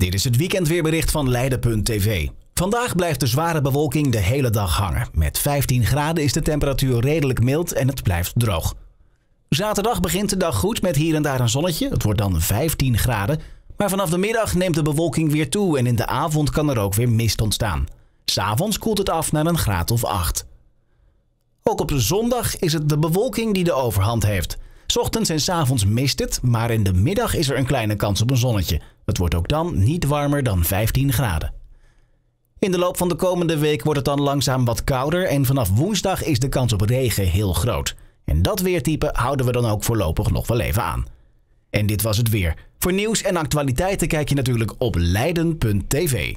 Dit is het weekendweerbericht van Leiden.tv. Vandaag blijft de zware bewolking de hele dag hangen. Met 15 graden is de temperatuur redelijk mild en het blijft droog. Zaterdag begint de dag goed met hier en daar een zonnetje. Het wordt dan 15 graden. Maar vanaf de middag neemt de bewolking weer toe en in de avond kan er ook weer mist ontstaan. S'avonds koelt het af naar een graad of 8. Ook op zondag is het de bewolking die de overhand heeft. Ochtends en s avonds mist het, maar in de middag is er een kleine kans op een zonnetje. Het wordt ook dan niet warmer dan 15 graden. In de loop van de komende week wordt het dan langzaam wat kouder en vanaf woensdag is de kans op regen heel groot. En dat weertype houden we dan ook voorlopig nog wel even aan. En dit was het weer. Voor nieuws en actualiteiten kijk je natuurlijk op leiden.tv.